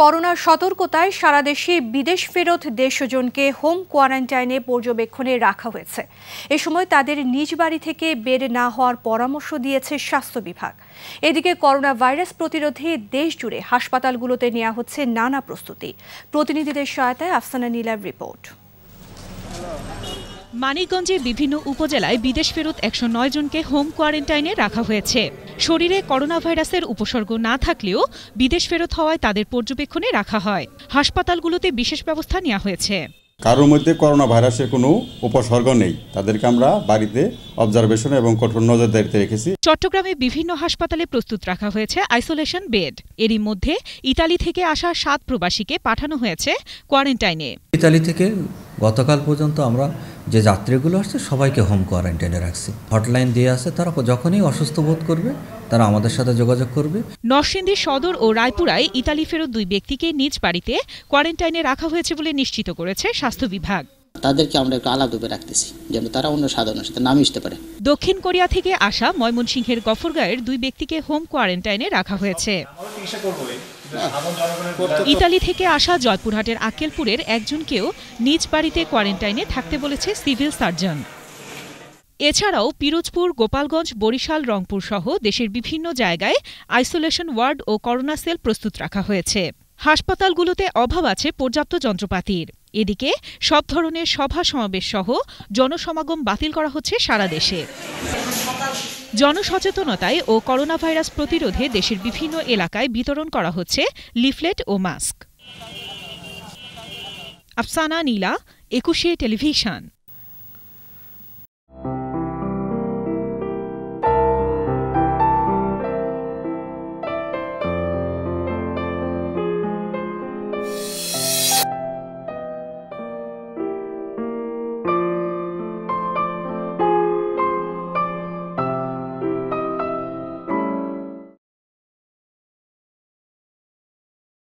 করোনার সতর্কতায় সারা দেশে বিদেশ ফেরত দেশজনকে হোম কোয়ারেন্টাইনে পর্যবেক্ষণে রাখা হয়েছে এ সময় তাদের নিজ বাড়ি থেকে বের না হওয়ার পরামর্শ দিয়েছে স্বাস্থ্য বিভাগ এদিকে করোনা ভাইরাস প্রতিরোধে দেশ জুড়ে হাসপাতালগুলোতে নেওয়া হচ্ছে নানা প্রস্তুতি প্রতিনিধিদের সহায়তায় আফসানা নীলার রিপোর্ট মানিকগঞ্জের বিভিন্ন উপজেলায় বিদেশ ফেরত একশো জনকে হোম কোয়ারেন্টাইনে রাখা হয়েছে শরীরে করোনা ভাইরাসের উপসর্গ না থাকলেও বিদেশ ফেরত হওয়ায় তাদের পর্যবেক্ষণে রাখা হয় হাসপাতালগুলোতে বিশেষ ব্যবস্থা নেওয়া হয়েছে কারোর মধ্যে করোনা ভাইরাসের কোনো উপসর্গ নেই তাদেরকে আমরা বাড়িতে অবজারভেশন এবং কঠোর নজরদারিতে রেখেছি চট্টগ্রামে বিভিন্ন হাসপাতালে প্রস্তুত রাখা হয়েছে আইসোলেশন বেড এরই মধ্যে ইতালি থেকে আসা সাত প্রবাসীকে পাঠানো হয়েছে কোয়ারেন্টাইনে ইতালি থেকে গতকাল পর্যন্ত আমরা যে যাত্রীগুলো আসছে সবাইকে হোম কোয়ারেন্টাইনে রাখছে হটলাইন দিয়ে আসে তারা যখনই অসুস্থ বোধ করবে তারা আমাদের সাথে যোগাযোগ করবে নরসিংদী সদর ও রায়পুরায় ইতালি ফেরত দুই ব্যক্তিকে নিজ বাড়িতে কোয়ারেন্টাইনে রাখা হয়েছে বলে নিশ্চিত করেছে স্বাস্থ্য বিভাগ তাদেরকে আমরা একটু আলাদা রাখতেছি যেন তারা অন্য সাধারণের সাথে না মিশতে পারে দক্ষিণ কোরিয়া থেকে আসা ময়মনসিংহের গফরগাঁয়ের দুই ব্যক্তিকে হোম কোয়ারেন্টাইনে রাখা হয়েছে হ্যাঁ। ইতালি থেকে আসা জয়পুরহাটের আক্কেলপুরের একজনকেও নিজ বাড়িতে কোয়ারেন্টাইনে থাকতে বলেছে সিভিল সার্জন এছাড়াও পিরোজপুর গোপালগঞ্জ বরিশাল রংপুর সহ দেশের বিভিন্ন জায়গায় আইসোলেশন ওয়ার্ড ও করোনা সেল প্রস্তুত রাখা হয়েছে হাসপাতালগুলোতে অভাব আছে পর্যাপ্ত যন্ত্রপাতির এদিকে সব ধরনের সভা সমাবেশ সহ জনসমাগম বাতিল করা হচ্ছে সারা দেশে জনসচেতনতায় ও করোনা ভাইরাস প্রতিরোধে দেশের বিভিন্ন এলাকায় বিতরণ করা হচ্ছে লিফলেট ও মাস্ক আফসানা নীলা একুশে টেলিভিশন